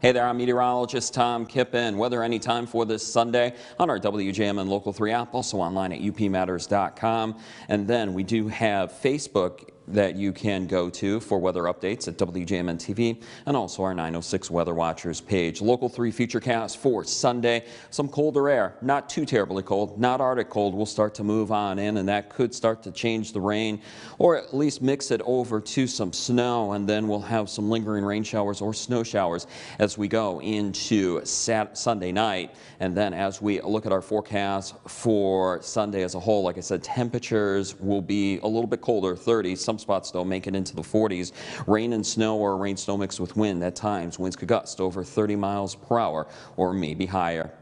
Hey there, I'm meteorologist Tom Kippen. Weather anytime for this Sunday on our WJMN and Local 3 app, also online at upmatters.com. And then we do have Facebook that you can go to for weather updates at WJMN TV and also our 906 Weather Watchers page. Local 3 Futurecast for Sunday. Some colder air, not too terribly cold, not Arctic cold, will start to move on in and that could start to change the rain or at least mix it over to some snow and then we'll have some lingering rain showers or snow showers as we go into Sunday night. And then as we look at our forecast for Sunday as a whole, like I said, temperatures will be a little bit colder, 30, some some spots, though, make it into the 40s. Rain and snow or rain snow mixed with wind at times. Winds could gust over 30 miles per hour or maybe higher.